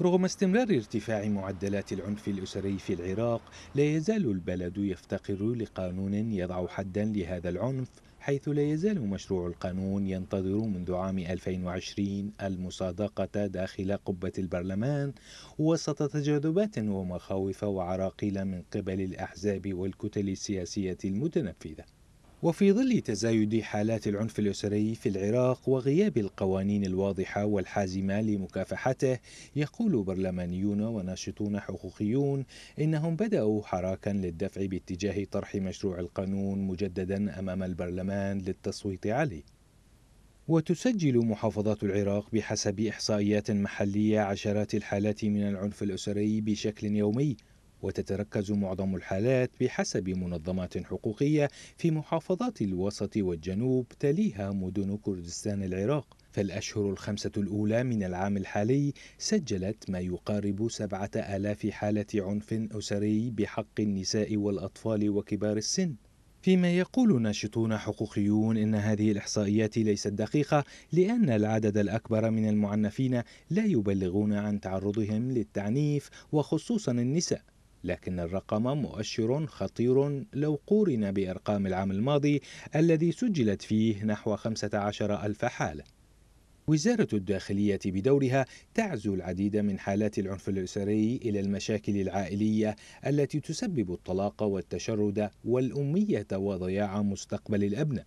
رغم استمرار ارتفاع معدلات العنف الأسري في العراق لا يزال البلد يفتقر لقانون يضع حدا لهذا العنف حيث لا يزال مشروع القانون ينتظر منذ عام 2020 المصادقة داخل قبة البرلمان وسط تجاذبات ومخاوف وعراقيل من قبل الأحزاب والكتل السياسية المتنفذة وفي ظل تزايد حالات العنف الأسري في العراق وغياب القوانين الواضحة والحازمة لمكافحته يقول برلمانيون وناشطون حقوقيون إنهم بدأوا حراكا للدفع باتجاه طرح مشروع القانون مجددا أمام البرلمان للتصويت عليه وتسجل محافظات العراق بحسب إحصائيات محلية عشرات الحالات من العنف الأسري بشكل يومي وتتركز معظم الحالات بحسب منظمات حقوقية في محافظات الوسط والجنوب تليها مدن كردستان العراق فالأشهر الخمسة الأولى من العام الحالي سجلت ما يقارب سبعة آلاف حالة عنف أسري بحق النساء والأطفال وكبار السن فيما يقول ناشطون حقوقيون ان هذه الاحصائيات ليست دقيقه لان العدد الاكبر من المعنفين لا يبلغون عن تعرضهم للتعنيف وخصوصا النساء لكن الرقم مؤشر خطير لو قورن بأرقام العام الماضي الذي سجلت فيه نحو 15 ألف حالة وزارة الداخلية بدورها تعزو العديد من حالات العنف الأسري إلى المشاكل العائلية التي تسبب الطلاق والتشرد والأمية وضياع مستقبل الأبناء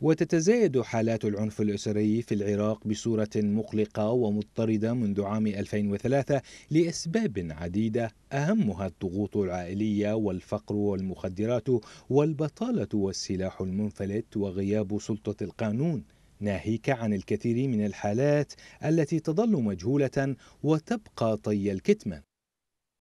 وتتزايد حالات العنف الأسري في العراق بصورة مقلقة ومضطردة منذ عام 2003 لأسباب عديدة أهمها الضغوط العائلية والفقر والمخدرات والبطالة والسلاح المنفلت وغياب سلطة القانون ناهيك عن الكثير من الحالات التي تظل مجهولة وتبقى طي الكتمان